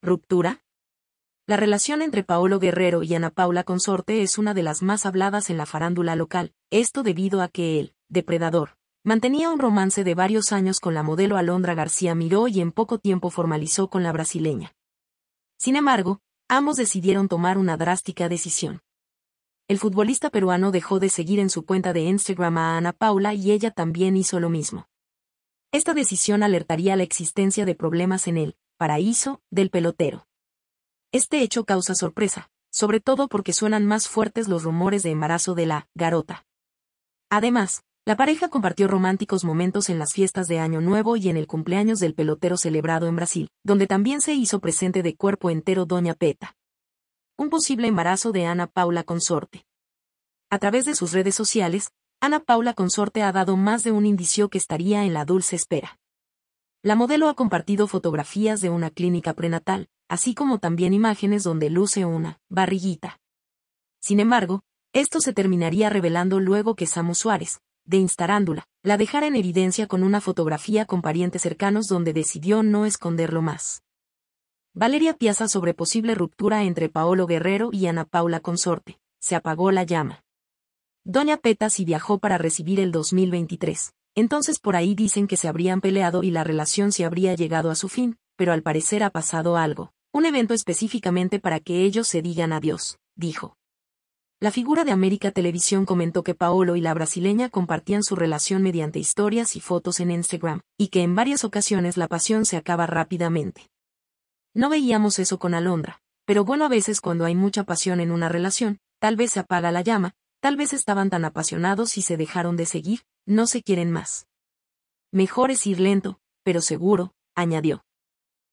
¿Ruptura? La relación entre Paolo Guerrero y Ana Paula Consorte es una de las más habladas en la farándula local, esto debido a que él, depredador, mantenía un romance de varios años con la modelo Alondra García Miró y en poco tiempo formalizó con la brasileña. Sin embargo, ambos decidieron tomar una drástica decisión. El futbolista peruano dejó de seguir en su cuenta de Instagram a Ana Paula y ella también hizo lo mismo. Esta decisión alertaría la existencia de problemas en él. Paraíso, del pelotero. Este hecho causa sorpresa, sobre todo porque suenan más fuertes los rumores de embarazo de la garota. Además, la pareja compartió románticos momentos en las fiestas de Año Nuevo y en el cumpleaños del pelotero celebrado en Brasil, donde también se hizo presente de cuerpo entero Doña Peta. Un posible embarazo de Ana Paula Consorte. A través de sus redes sociales, Ana Paula Consorte ha dado más de un indicio que estaría en la dulce espera. La modelo ha compartido fotografías de una clínica prenatal, así como también imágenes donde luce una barriguita. Sin embargo, esto se terminaría revelando luego que Samu Suárez, de Instarándula, la dejara en evidencia con una fotografía con parientes cercanos donde decidió no esconderlo más. Valeria Piazza sobre posible ruptura entre Paolo Guerrero y Ana Paula Consorte. Se apagó la llama. Doña Petas y viajó para recibir el 2023. Entonces por ahí dicen que se habrían peleado y la relación se habría llegado a su fin, pero al parecer ha pasado algo, un evento específicamente para que ellos se digan adiós, dijo. La figura de América Televisión comentó que Paolo y la brasileña compartían su relación mediante historias y fotos en Instagram, y que en varias ocasiones la pasión se acaba rápidamente. No veíamos eso con Alondra, pero bueno a veces cuando hay mucha pasión en una relación, tal vez se apaga la llama, tal vez estaban tan apasionados y se dejaron de seguir, no se quieren más. Mejor es ir lento, pero seguro, añadió.